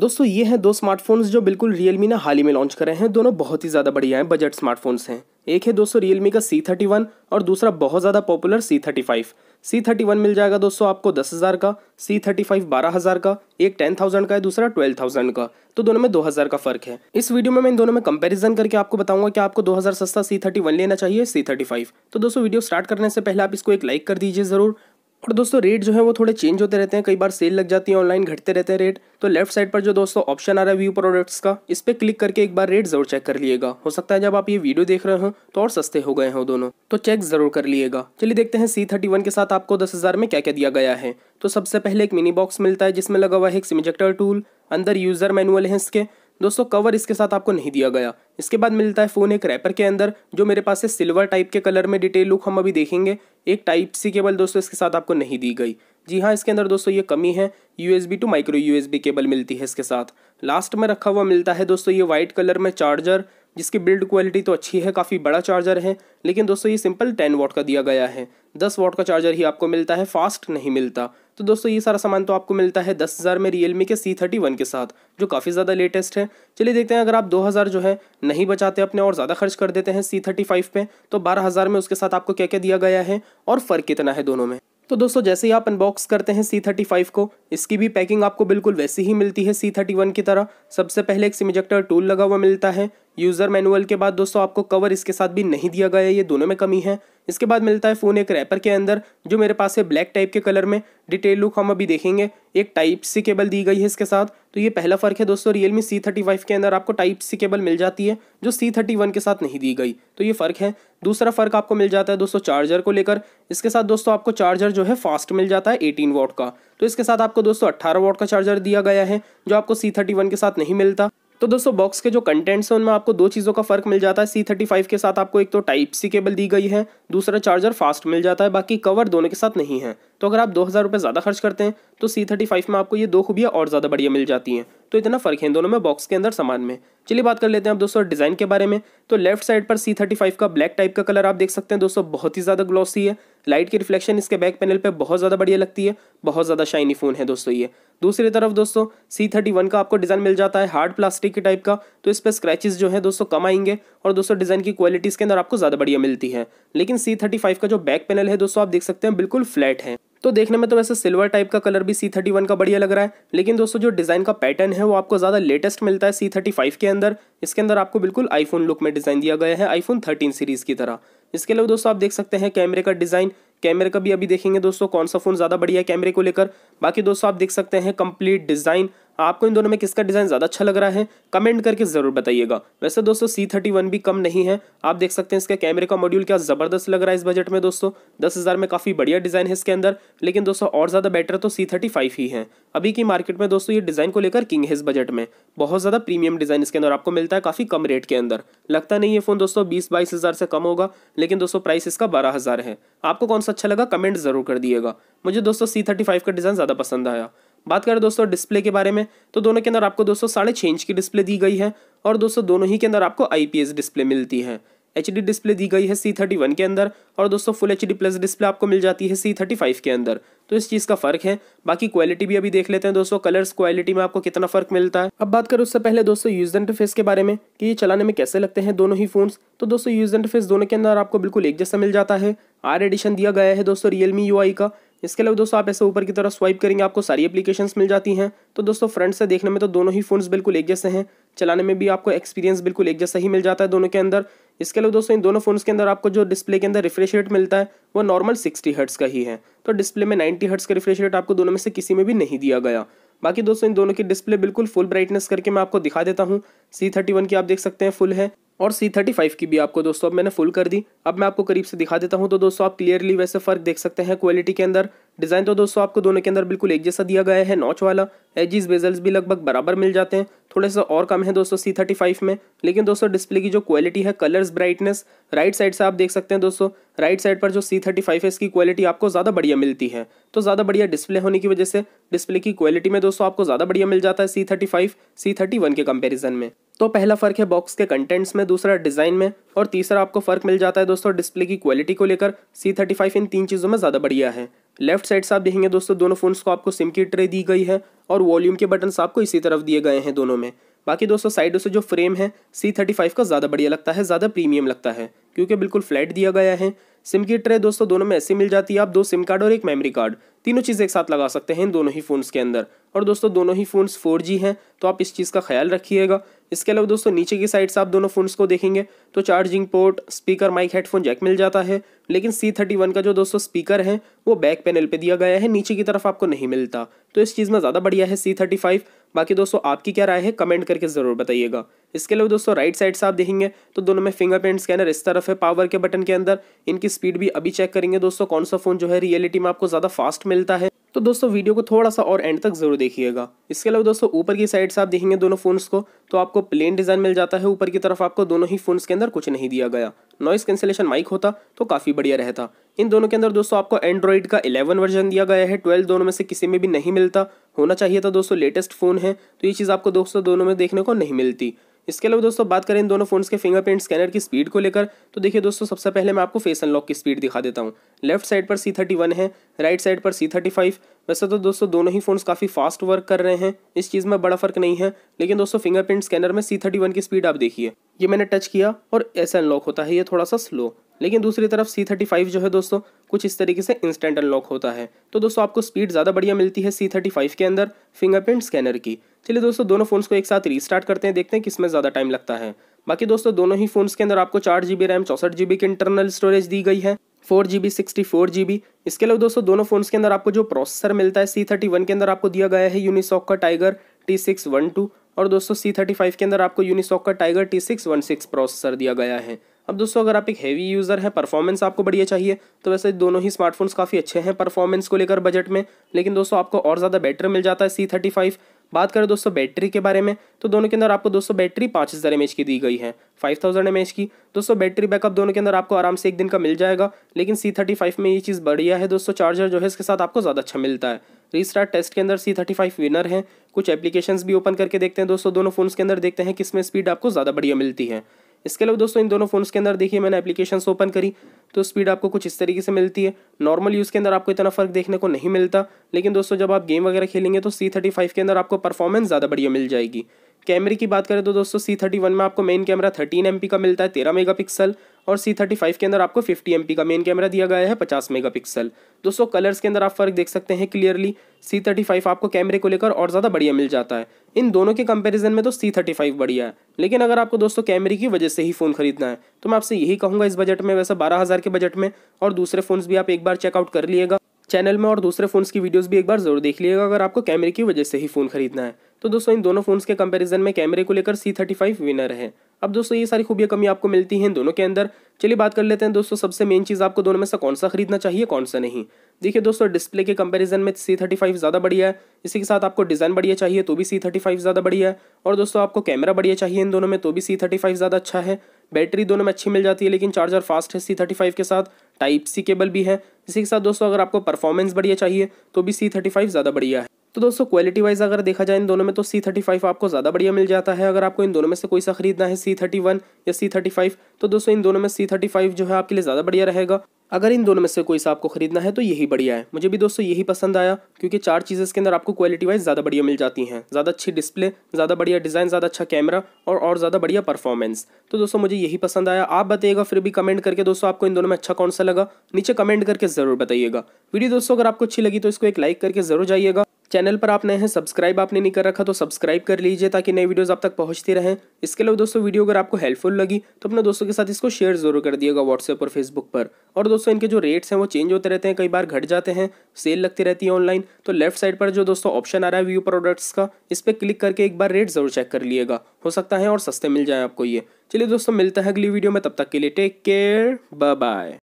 दोस्तों ये हैं दो स्मार्टफोन्स जो बिल्कुल रियलमी ने हाल ही में लॉन्च करे हैं दोनों बहुत ही ज़्यादा बढ़िया हैं बजट स्मार्टफोन्स हैं एक है दोस्तों रियलमी का सी थर्टी वन और दूसरा बहुत ज़्यादा popular C thirty five C thirty one मिल जाएगा दोस्तों आपको दस हज़ार का सी थर्टी फाइव बारह हज़ार का एक टेन थाउजेंड का है दूसरा ट्वेल्व थाउजेंड का तो दोनों में दो हज़ार का फ़र्क है इस वीडियो में मैं इन दोनों में कंपैरिजन करके आपको बताऊंगा कि आपको दो हज़ार सस्ता सी थर्टी वन लेना चाहिए सी थर्टी फाइव तो दोस्तों वीडियो स्टार्ट करने से पहले आप इसको एक लाइक कर दीजिए ज़रूर और दोस्तों रेट जो है वो थोड़े चेंज होते रहते हैं कई बार सेल लग जाती है ऑनलाइन घटते रहते हैं रेट तो लेफ्ट साइड पर जो दोस्तों ऑप्शन आ रहा है व्यू प्रोडक्ट्स का इस पर क्लिक करके एक बार रेट जरूर चेक कर लिएगा हो सकता है जब आप ये वीडियो देख रहे हो तो और सस्ते हो गए हो दोनों तो चेक जरूर कर लिएगा चलिए देखते हैं सी थर्टी वन के साथ आपको दस हजार में क्या क्या दिया गया है तो सबसे पहले एक मिनी बॉक्स मिलता है जिसमें लगा हुआ है एक सिमिजेक्टर टूल अंदर यूजर मैनुअल है इसके दोस्तों कवर इसके साथ आपको नहीं दिया गया इसके बाद मिलता है फ़ोन एक रैपर के अंदर जो मेरे पास है सिल्वर टाइप के कलर में डिटेल लुक हम अभी देखेंगे एक टाइप सी केबल दोस्तों इसके साथ आपको नहीं दी गई जी हाँ इसके अंदर दोस्तों ये कमी है USB to micro U cable मिलती है इसके साथ लास्ट में रखा हुआ मिलता है दोस्तों ये वाइट कलर में चार्जर जिसकी बिल्ड क्वालिटी तो अच्छी है काफ़ी बड़ा चार्जर है लेकिन दोस्तों ये सिंपल टेन वॉट का दिया गया है दस वॉट का चार्जर ही आपको मिलता है फास्ट नहीं मिलता तो दोस्तों ये सारा सामान तो आपको मिलता है दस हज़ार में रियलमी के सी थर्टी वन के साथ जो काफ़ी ज़्यादा लेटेस्ट है चलिए देखते हैं अगर आप दो हज़ार जो है नहीं बचाते अपने और ज़्यादा खर्च कर देते हैं सी थर्टी फाइव पे तो बारह हज़ार में उसके साथ आपको क्या क्या दिया गया है और फ़र्क कितना है दोनों में तो दोस्तों जैसे ही आप अनबॉक्स करते हैं सी थर्टी फाइव को इसकी भी पैकिंग आपको बिल्कुल वैसी ही मिलती है सी थर्टी वन की तरह सबसे पहले एक सिमजेक्टर टूल लगा हुआ मिलता है यूज़र मैनुअल के बाद दोस्तों आपको कवर इसके साथ भी नहीं दिया गया ये दोनों में कमी है इसके बाद मिलता है फ़ोन एक रैपर के अंदर जो मेरे पास है ब्लैक टाइप के कलर में डिटेल लुक हम अभी देखेंगे एक टाइप सी केबल दी गई है इसके साथ तो ये पहला फ़र्क है दोस्तों रियलमी सी थर्टी फाइव के अंदर आपको टाइप सी केबल मिल जाती है जो सी थर्टी वन के साथ नहीं दी गई तो ये फ़र्क है दूसरा फ़र्क आपको मिल जाता है दोस्तों चार्जर को लेकर इसके साथ दोस्तों आपको चार्जर जो है फास्ट मिल जाता है एटीन वॉट का तो इसके साथ आपको दोस्तों अट्ठारह वॉट का चार्जर दिया गया है जो आपको सी थर्टी वन के साथ नहीं मिलता तो दोस्तों बॉक्स के जो कंटेंट्स हैं उनमें आपको दो चीज़ों का फर्क मिल जाता है सी थर्टी फाइव के साथ आपको एक तो टाइप सी केबल दी गई है दूसरा चार्जर फास्ट मिल जाता है बाकी कवर दोनों के साथ नहीं है तो अगर आप दो हज़ार रुपये ज़्यादा खर्च करते हैं तो सी थर्टी फाइव में आपको ये दो खूबियाँ और ज़्यादा बढ़िया मिल जाती हैं तो इतना फ़र्क है दोनों में बॉक्स के अंदर सामान में चलिए बात कर लेते हैं आप दोस्तों डिज़ाइन के बारे में तो लेफ्ट साइड पर सी थर्टी फाइव का ब्लैक टाइप का कलर आप देख सकते हैं दोस्तों बहुत ही ज़्यादा ग्लॉसी है लाइट की रिफ्लेक्शन इसके बैक पैनल पर बहुत ज़्यादा बढ़िया लगती है बहुत ज़्यादा शाइनी फ़ोन है दोस्तों ये दूसरी तरफ दोस्तों सी थर्टी वन का आपको डिज़ाइन मिल जाता है हार्ड प्लास्टिक के टाइप का तो इस पर स्क्रैचेस जो है दोस्तों कम आएंगे और दोस्तों डिज़ाइन की क्वालिटीज के अंदर आपको ज़्यादा बढ़िया मिलती है लेकिन सी थर्टी फाइव का जो बैक पैनल है दोस्तों आप देख सकते हैं बिल्कुल फ्लैट है तो देखने में तो वैसे सिल्वर टाइप का कलर भी सी थर्टी वन का बढ़िया लग रहा है लेकिन दोस्तों जो डिज़ाइन का पैटर्न है वो आपको ज़्यादा लेटेस्ट मिलता है सी थर्टी फाइव के अंदर इसके अंदर आपको बिल्कुल आईफोन लुक में डिज़ाइन दिया गया है आईफोन थर्टीन सीरीज़ की तरह इसके अलावा दोस्तों आप देख सकते हैं कैमरे का डिज़ाइन कैमरे का भी अभी देखेंगे दोस्तों कौन सा फ़ोन ज़्यादा बढ़िया है कैमरे को लेकर बाकी दोस्तों आप देख सकते हैं कंप्लीट डिज़ाइन आपको इन दोनों में किसका डिज़ाइन ज़्यादा अच्छा लग रहा है कमेंट करके ज़रूर बताइएगा वैसे दोस्तों सी थर्टी वन भी कम नहीं है आप देख सकते हैं इसके कैमरे का मॉड्यूल क्या ज़बरदस्त लग रहा है इस बजट में दोस्तों दस हज़ार में काफ़ी बढ़िया डिज़ाइन है इसके अंदर लेकिन दोस्तों और ज़्यादा बेटर तो सी थर्टी फाइव ही है अभी की मार्केट में दोस्तों ये डिज़ाइन को लेकर किंग है इस बजट में बहुत ज़्यादा प्रीमियम डिज़ाइन इसके अंदर आपको मिलता है काफ़ी कम रेट के अंदर लगता नहीं ये फ़ोन दोस्तों बीस बाईस हज़ार से कम होगा लेकिन दोस्तों प्राइस इसका बारह हज़ार है आपको कौन सा अच्छा लगा कमेंट ज़रूर कर दिएगा मुझे दोस्तों सी थर्टी फाइव का डिज़ाइन ज़्यादा पसंद आया बात करें दोस्तों डिस्प्ले के बारे में तो दोनों के अंदर आपको दोस्तों साढ़े छः इंच की डिस्प्ले दी गई है और दोस्तों दोनों ही के अंदर आपको आईपीएस डिस्प्ले मिलती है एच डिस्प्ले दी गई है सी थर्टी वन के अंदर और दोस्तों फुल एच प्लस डिस्प्ले आपको मिल जाती है सी थर्टी फाइव के अंदर तो इस चीज़ का फर्क है बाकी क्वालिटी भी अभी देख लेते हैं दोस्तों कलर्स क्वालिटी में आपको कितना फर्क मिलता है अब बात करें उससे पहले दोस्तों यूज इंटरफेस के बारे में कि ये चलाने में कैसे लगते हैं दोनों ही फोन्स तो दोस्तों यूज इंटरफेस दोनों के अंदर आपको बिल्कुल एक जैसा मिल जाता है आर एडिशन दिया गया है दोस्तों रियलमी यू का इसके अलावा दोस्तों आप ऐसे ऊपर की तरफ स्वाइप करेंगे आपको सारी एप्लीकेशंस मिल जाती हैं तो दोस्तों फ्रंट से देखने में तो दोनों ही फ़ोन्स बिल्कुल एक जैसे हैं चलाने में भी आपको एक्सपीरियंस बिल्कुल एक जैसा ही मिल जाता है दोनों के अंदर इसके अलावा दोस्तों इन दोनों फोन्स के अंदर आपको जो डिस्प्ले के अंदर रिफ्रेश रेट मिलता है वो नॉर्मल सिक्सटी हर्ट्स का ही है तो डिस्प्ले में नाइन्टी हर्ट्स का रिफ्रेश रेट आपको दोनों में से किसी में भी नहीं दिया गया बाकी दोस्तों इन दोनों की डिस्प्ले बिल्कुल फुल ब्राइटनेस करके मैं आपको दिखा देता हूँ सी थर्टी वन की आप देख सकते हैं फुल है और सी थर्टी फाइव की भी आपको दोस्तों अब मैंने फुल कर दी अब मैं आपको करीब से दिखा देता हूँ तो दोस्तों आप क्लियरली वैसे फ़र्क देख सकते हैं क्वालिटी के अंदर डिज़ाइन तो दोस्तों आपको दोनों के अंदर बिल्कुल एक जैसा दिया गया है नॉच वाला एजिस बेजल्स भी लगभग बराबर मिल जाते हैं थोड़े से और कम है दोस्तों सी थर्टी फाइव में लेकिन दोस्तों डिस्प्ले की जो क्वालिटी है कलर्स ब्राइटनेस राइट साइड से आप देख सकते हैं दोस्तों राइट साइड पर जो सी थर्टी फाइव है इसकी क्वालिटी आपको ज़्यादा बढ़िया मिलती है तो ज़्यादा बढ़िया डिस्प्ले होने की वजह से डिस्प्ले की क्वालिटी में दोस्तों आपको ज़्यादा बढ़िया मिल जाता है C thirty five C thirty one के कंपेरिजन में तो पहला फ़र्क है बॉक्स के कंटेंट्स में दूसरा डिज़ाइन में और तीसरा आपको फ़र्क मिल जाता है दोस्तों डिस्प्ले की क्वालिटी को लेकर सी थर्टी फाइव इन तीन चीज़ों में ज़्यादा बढ़िया है लेफ्ट साइड से आप देखेंगे दोस्तों दोनों फ़ोन्स को आपको सिम की ट्रे दी गई है और वॉल्यूम के बटन आपको इसी तरफ दिए गए हैं दोनों में बाकी दोस्तों साइडों से जो फ्रेम है सी थर्टी फाइव का ज़्यादा बढ़िया लगता है ज़्यादा प्रीमियम लगता है क्योंकि बिल्कुल फ्लैट दिया गया है सिम की ट्रे दोस्तों दोनों में ऐसी मिल जाती है आप दो सिम कार्ड और एक मेमोरी कार्ड तीनों चीज़ें एक साथ लगा सकते हैं दोनों ही फ़ोन्स के अंदर और दोस्तों दोनों ही फ़ोन्स 4G हैं तो आप इस चीज़ का ख्याल रखिएगा इसके अलावा दोस्तों नीचे की साइड से आप दोनों फ़ोन्स को देखेंगे तो charging port speaker mic headphone jack मिल जाता है लेकिन सी थर्टी वन का जो दोस्तों स्पीकर है वो बैक पैनल पर दिया गया है नीचे की तरफ आपको नहीं मिलता तो इस चीज़ में ज़्यादा बढ़िया है सी थर्टी फाइव बाकी दोस्तों आपकी क्या राय है कमेंट करके ज़रूर बताइएगा इसके अलावा दोस्तों राइट साइड से आप देखेंगे तो दोनों में फिंगरप्रिंट स्कैनर इस तरफ है पावर के बटन के अंदर इनकी स्पीड भी अभी चेक करेंगे दोस्तों कौन सा फ़ोन जो है रियलिटी में आपको ज़्यादा फास्ट मिलता है तो दोस्तों वीडियो को थोड़ा सा और एंड तक जरूर देखिएगा इसके अलावा दोस्तों ऊपर की साइड से आप देखेंगे दोनों फोन्स को तो आपको प्लेन डिजाइन मिल जाता है ऊपर की तरफ आपको दोनों ही फोन्स के अंदर कुछ नहीं दिया गया नॉइस कैंसिलेशन माइक होता तो काफ़ी बढ़िया रहता इन दोनों के अंदर दोस्तों आपको एंड्रॉइड का 11 वर्जन दिया गया है 12 दोनों में से किसी में भी नहीं मिलता होना चाहिए था दोस्तों लेटेस्ट फ़ोन है तो ये चीज़ आपको दोस्तों दोनों में देखने को नहीं मिलती इसके अलावा दोस्तों बात करें इन दोनों फोन्स के फिंगरप्रिंट स्कैनर की स्पीड को लेकर तो देखिए दोस्तों सबसे पहले मैं आपको फेस अनलॉक की स्पीड दिखा देता हूँ लेफ्ट साइड पर सी थर्टी वन है राइट साइड पर सी थर्टी फाइव वैसे तो दोस्तों दोनों ही फोन्स काफ़ी फास्ट वर्क कर रहे हैं इस चीज़ में बड़ा फर्क नहीं है लेकिन दोस्तों फिंगरप्रिंट स्कैनर में सी थर्टी वन की स्पीड आप देखिए ये मैंने टच किया और ऐसे अनलॉक होता है ये थोड़ा सा स्लो लेकिन दूसरी तरफ सी थर्टी फाइव जो है दोस्तों कुछ इस तरीके से इंस्टेंट अनलॉक होता है तो दोस्तों आपको स्पीड ज़्यादा बढ़िया मिलती है सी थर्टी फाइव के अंदर फिंगरप्रिंट स्कैनर की चलिए दोस्तों दोनों फोन्स को एक साथ रीस्टार्ट करते हैं देखते हैं किसमें ज़्यादा टाइम लगता है बाकी दोस्तों दोनों ही फोन्स के अंदर आपको चार जी बी रैम चौसठ जी बी की इंटरनल स्टोरेज दी गई है four G B sixty four G B इसके अलावा दोस्तों दोनों फोन्स के अंदर आपको जो प्रोसेसर मिलता है सी थर्टी वन के अंदर आपको दिया गया है यूनिसॉक का tiger T six one two और दोस्तों सी थर्टी फाइव के अंदर आपको यूनिसॉक का tiger T six one six processor दिया गया है अब दोस्तों अगर आप एक हैवी यूज़र है परफॉर्मेंस आपको बढ़िया चाहिए तो वैसे दोनों ही स्मार्टफोन्स काफ़ी अच्छे हैं परफॉर्मेंस को लेकर बजट में लेकिन दोस्तों आपको और ज़्यादा बैटर मिल जाता है सी थर्टी फाइव बात करें दोस्तों बैटरी के बारे में तो दोनों के अंदर आपको दोस्तों बैटरी पाँच हज़ार एम की दी गई है फाइव थाउजेंड एम की दोस्तों बैटरी बैकअप दोनों के अंदर आपको आराम से एक दिन का मिल जाएगा लेकिन सी थर्टी फाइव में ये चीज़ बढ़िया है दोस्तों चार्जर जो है इसके साथ आपको ज़्यादा अच्छा मिलता है रीस्टार्ट टेस्ट के अंदर सी थर्टी फाइव विनर है कुछ एप्लीकेशन भी ओपन करके देखते हैं दोस्तों दोनों फोन के अंदर देखते हैं किसमें स्पीड आपको ज़्यादा बढ़िया मिलती है इसके अलावा दोस्तों इन दोनों फोन के अंदर देखिए मैंने एप्लीकेशन ओपन करी तो स्पीड आपको कुछ इस तरीके से मिलती है नॉर्मल यूज़ के अंदर आपको इतना फ़र्क देखने को नहीं मिलता लेकिन दोस्तों जब आप गेम वगैरह खेलेंगे तो सी थर्टी फाइव के अंदर आपको परफॉर्मेंस ज़्यादा बढ़िया मिल जाएगी कैमरे की बात करें तो दोस्तों सी थर्टी वन में आपको मेन कैमरा थर्टीन एम का मिलता है तेरह मेगा पिक्सल और सी थर्टी फाइव के अंदर आपको फिफ्टी एम का मेन कैमरा दिया गया है पचास मेगा पिक्सल दोस्तों कलर्स के अंदर आप फर्क देख सकते हैं क्लियरली सी थर्टी फाइव आपको कैमरे को लेकर और ज़्यादा बढ़िया मिल जाता है इन दोनों के कंपैरिजन में तो सी थर्टी फाइव बढ़िया है लेकिन अगर आपको दोस्तों कैमरे की वजह से ही फ़ोन खरीदना है तो मैं आपसे यही कहूँगा इस बजट में वैसे बारह हज़ार के बजट में और दूसरे फोन भी आप एक बार चेकआउट कर लिएगा चैनल में और दूसरे फ़ोन की वीडियोस भी एक बार जरूर देख लीजिएगा अगर आपको कैमरे की वजह से ही फ़ोन खरीदना है तो दोस्तों इन दोनों फ़ोन्स के कंपैरिजन में कैमरे को लेकर सी थर्टी फाइव विनर है अब दोस्तों ये सारी खूबियाँ कमी आपको मिलती हैं दोनों के अंदर चलिए बात कर लेते हैं दोस्तों सबसे मेन चीज़ आपको दोनों में से कौन सा खरीदना चाहिए कौन सा नहीं देखिए दोस्तों डिस्प्ले के कंपैरिजन में सी थर्टी फाइव ज़्यादा बढ़िया है इसी के साथ आपको डिज़ाइन बढ़िया चाहिए तो भी सी थर्टी फाइव ज़्यादा बढ़िया है और दोस्तों आपको कैमरा बढ़िया चाहिए इन दोनों में तो भी सी थर्टी फाइव ज़्यादा अच्छा है बैटरी दोनों में अच्छी मिल जाती है लेकिन चार्जर फास्ट है सी थर्टी फाइव के साथ टाइप सी केबल भी है इसी के साथ दोस्तों अगर आपको परफॉर्मेंस बढ़िया चाहिए तो भी सी थर्टी फाइव ज़्यादा बढ़िया है तो दोस्तों क्वालिटी वाइज अगर देखा जाए इन दोनों में तो सी थर्टी फाइव आपको ज़्यादा बढ़िया मिल जाता है अगर आपको इन दोनों में से कोई सा खरीदना है सी थर्टी वन या सी थर्टी फाइव तो दोस्तों इन दोनों में सी थर्टी फाइव जो है आपके लिए ज़्यादा बढ़िया रहेगा अगर इन दोनों में से कोई सा आपको खरीदना है तो यही बढ़िया है मुझे भी दोस्तों यही पसंद आया क्योंकि चार चीज़ें इसके अंदर आपको क्वालिटी वाइज ज़्यादा बढ़िया मिल जाती हैं ज़्यादा अच्छी डिस्प्ले ज़्यादा बढ़िया डिज़ाइन ज़्यादा अच्छा कैमरा और और ज़्यादा बढ़िया परफॉर्मेंस तो दोस्तों मुझे यही पसंद आया आप बताइएगा फिर भी कमेंट करके दोस्तों आपको इन दोनों में अच्छा कौन सा लगा नीचे कमेंट करके ज़रूर बताइएगा वीडियो दोस्तों अगर आपको अच्छी लगी तो इसको एक लाइक करके ज़रूर जाइएगा चैनल पर आप नए हैं सब्सक्राइब आपने नहीं कर रखा तो सब्सक्राइब कर लीजिए ताकि नए वीडियोस आप तक पहुंचती रहें इसके अलावा दोस्तों वीडियो अगर आपको हेल्पफुल लगी तो अपने दोस्तों के साथ इसको शेयर जरूर कर दिएगा व्हाट्सएप और फेसबुक पर और दोस्तों इनके जो रेट्स हैं वो चेंज होते रहते हैं कई बार घट जाते हैं सेल लगती रहती है ऑनलाइन तो लेफ्ट साइड पर जो दोस्तों ऑप्शन आ रहा है व्यू प्रोडक्ट्स का इस पर क्लिक करके एक बार रेट जरूर चेक कर लिएगा हो सकता है और सस्ते मिल जाए आपको ये चलिए दोस्तों मिलता है अगली वीडियो में तब तक के लिए टेक केयर बाय